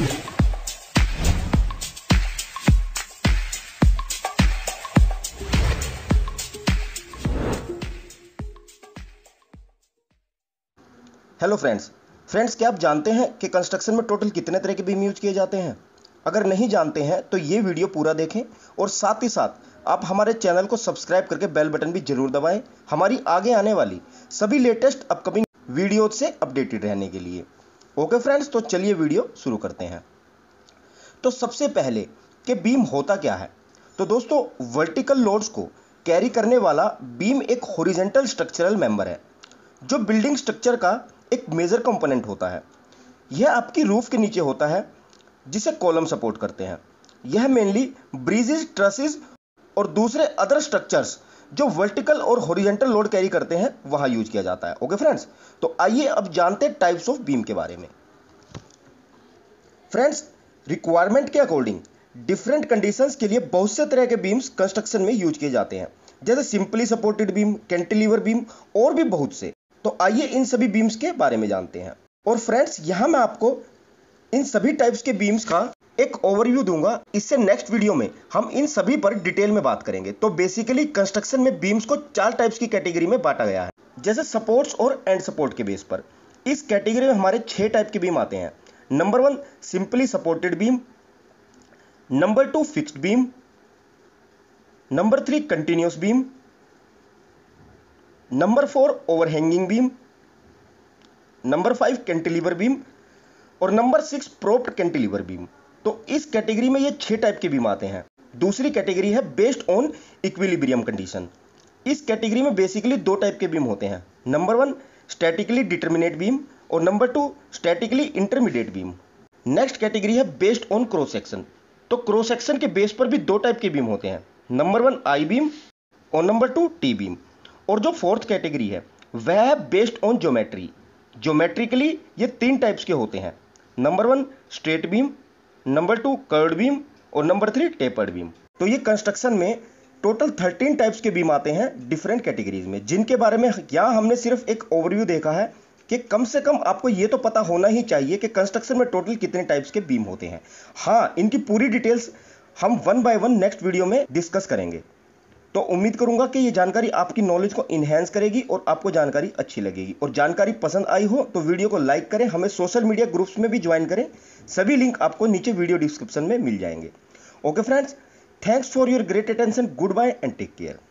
hello friends friends क्या आप जानते हैं कि कंस्ट्रक्शन में टोटल कितने तरह के बीम यूज किए जाते हैं अगर नहीं जानते हैं तो ये वीडियो पूरा देखें और साथ ही साथ आप हमारे चैनल को सब्सक्राइब करके बेल बटन भी जरूर दबाएं हमारी आगे आने वाली सभी लेटेस्ट अपकमिंग वीडियो से अपडेटेड रहने के लिए ओके फ्रेंड्स तो चलिए वीडियो शुरू करते हैं तो सबसे पहले कि बीम होता क्या है तो दोस्तों वर्टिकल लोड्स को कैरी करने वाला बीम एक होरिजेंटल स्ट्रक्चरल मेंबर है जो बिल्डिंग स्ट्रक्चर का एक मेजर कंपोनेंट होता है यह आपकी रूफ के नीचे होता है जिसे कॉलम सपोर्ट करते हैं यह मेनली ब्रिजेज ट्रसेज और दूसरे अदर स्ट्रक्चर्स जो वर्टिकल और होरिजेंटल लोड कैरी करते हैं वहां यूज किया जाता है ओके फ्रेंड्स तो आइए अब जानते हैं टाइप्स ऑफ बीम के बारे में फ्रेंड्स रिक्वायरमेंट के अकॉर्डिंग डिफरेंट कंडीशंस के लिए बहुत से तरह के बीम्स कंस्ट्रक्शन में यूज किए जाते हैं जैसे simply supported beam cantilever beam और भी बहुत से तो आइए इन सभी बीम्स के बारे में जानते हैं और फ्रेंड्स यहां मैं आपको इन सभी टाइप्स के बीम्स का एक ओवरव्यू दूंगा इससे नेक्स्ट वीडियो में हम इन सभी पर डिटेल में बात करेंगे तो बेसिकली कंस्ट्रक्शन में बीम्स को चार टाइप्स की कैटेगरी में बांटा गया है जैसे सपोर्ट्स और एंड सपोर्ट के बेस पर इस कैटेगरी में हमारे छह टाइप के बीम आते हैं number one simply supported beam number two fixed beam number three continuous beam number four overhanging beam number five cantilever beam और number six propped cantilever beam तो इस कैटेगरी में ये छह टाइप के बीमा आते हैं दूसरी कैटेगरी है बेस्ड ऑन इक्विलिब्रियम कंडीशन इस कैटेगरी में बेसिकली दो टाइप के बीम होते हैं number one statically determinate beam और number two statically intermediate beam next category है बेस्ड ऑन क्रॉस सेक्शन तो क्रॉस सेक्शन के बेस पर भी दो टाइप के बीम होते हैं नंबर वन आई बीम और नंबर टू टी बीम और जो फोर्थ कैटेगरी है वह है बेस्ड ऑन ज्योमेट्री ज्योमेट्रिकली ये तीन टाइप्स के होते हैं number one straight beam number two curved beam और नंबर थ्री टेपर्ड बीम तो ये कंस्ट्रक्शन में टोटल थर्टीन टाइप्स के बीम आते हैं डिफरेंट कैटेगरीज में जिनके बारे में यहाँ हमने सिर्फ एक ओवरव्यू देखा है कि कम से कम आपको ये तो पता होना ही चाहिए कि कंस्ट्रक्शन में टोटल कितने टाइप्स के बीम होते हैं हाँ इनकी पूरी डिटेल्स हम one by one next video में डिस्कस करेंगे तो उम्मीद करूंगा कि ये जानकारी आपकी नॉलेज को इन्हेंस करेगी और आपको जानकारी अच्छी लगेगी और जानकारी पसंद आई हो तो वीडियो को लाइक करें हमें सोशल मीडिया ग्रुप्स में भी ज्वाइन करें सभी लिंक आपको नीचे वीडियो डिस्क्रिप्शन में मिल जाएंगे okay friends thanks for your great attention goodbye and take care